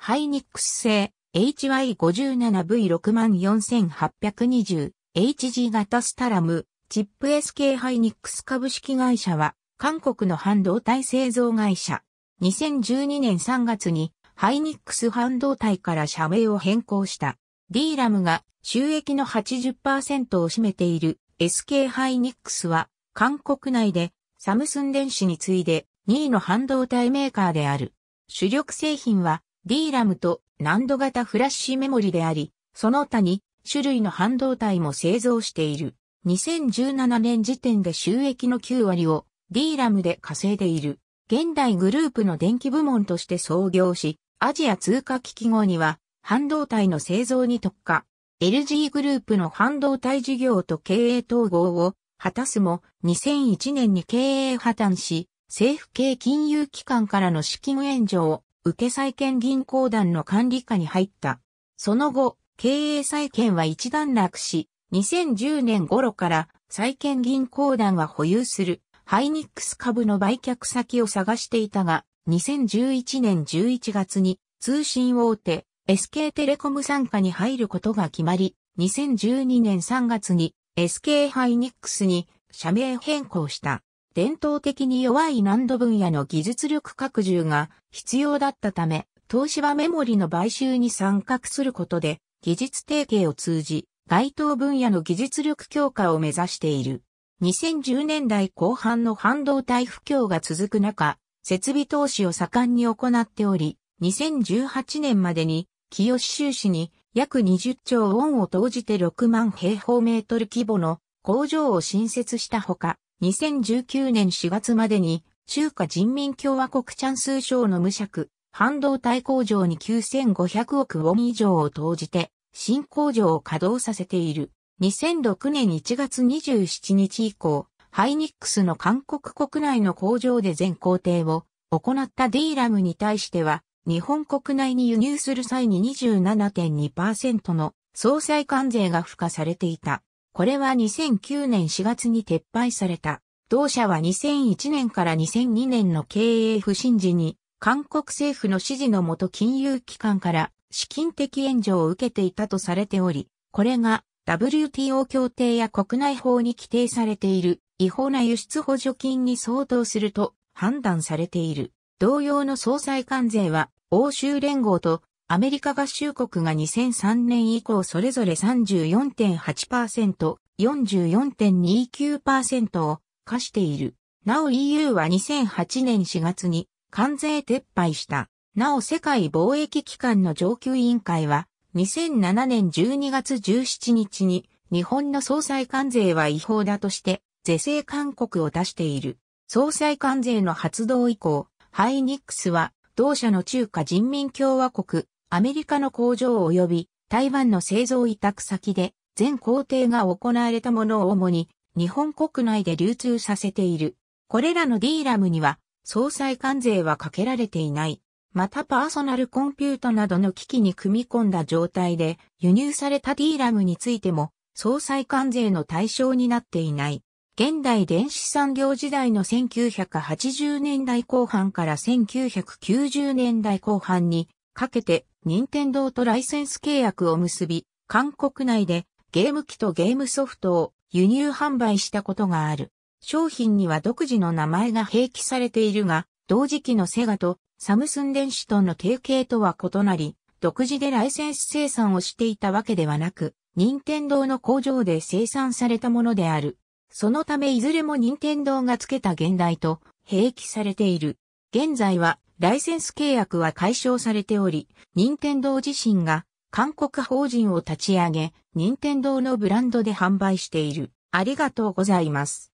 ハイニックス製 HY57V64820 HG 型スタラムチップ SK ハイニックス株式会社は韓国の半導体製造会社。2012年3月にハイニックス半導体から社名を変更した。D ラムが収益の80%を占めている SK ハイニックスは韓国内でサムスン電子に次いで2位の半導体メーカーである。主力製品は DRAM と難度型フラッシュメモリであり、その他に種類の半導体も製造している。2017年時点で収益の9割を DRAM で稼いでいる。現代グループの電気部門として創業し、アジア通貨危機後には半導体の製造に特化。LG グループの半導体事業と経営統合を果たすも2001年に経営破綻し、政府系金融機関からの資金援助を受債権銀行団の管理下に入った。その後、経営債権は一段落し、2010年頃から債権銀行団は保有するハイニックス株の売却先を探していたが、2011年11月に通信大手 SK テレコム参加に入ることが決まり、2012年3月に SK ハイニックスに社名変更した。伝統的に弱い難度分野の技術力拡充が必要だったため、東芝メモリの買収に参画することで、技術提携を通じ、該当分野の技術力強化を目指している。2010年代後半の半導体不況が続く中、設備投資を盛んに行っており、2018年までに、清州市に約20兆ウォンを投じて6万平方メートル規模の工場を新設したほか、2019年4月までに中華人民共和国チャンス省の無尺、半導体工場に9500億ウォン以上を投じて、新工場を稼働させている。2006年1月27日以降、ハイニックスの韓国国内の工場で全工程を行った D ラムに対しては、日本国内に輸入する際に27.2%の総裁関税が付加されていた。これは2009年4月に撤廃された。同社は2001年から2002年の経営不振時に、韓国政府の指示のもと金融機関から資金的援助を受けていたとされており、これが WTO 協定や国内法に規定されている違法な輸出補助金に相当すると判断されている。同様の総裁関税は欧州連合とアメリカ合衆国が2003年以降それぞれ34.8%、44.29%を課している。なお EU は2008年4月に関税撤廃した。なお世界貿易機関の上級委員会は2007年12月17日に日本の総裁関税は違法だとして是正勧告を出している。総裁関税の発動以降、ハイニックスは同社の中華人民共和国アメリカの工場及び台湾の製造委託先で全工程が行われたものを主に日本国内で流通させている。これらの D ラムには総裁関税はかけられていない。またパーソナルコンピュートなどの機器に組み込んだ状態で輸入された D ラムについても総裁関税の対象になっていない。現代電子産業時代の1980年代後半から1990年代後半にかけて、任天堂とライセンス契約を結び、韓国内でゲーム機とゲームソフトを輸入販売したことがある。商品には独自の名前が併記されているが、同時期のセガとサムスン電子との提携とは異なり、独自でライセンス生産をしていたわけではなく、任天堂の工場で生産されたものである。そのためいずれも任天堂が付けた現代と併記されている。現在はライセンス契約は解消されており、任天堂自身が韓国法人を立ち上げ、任天堂のブランドで販売している。ありがとうございます。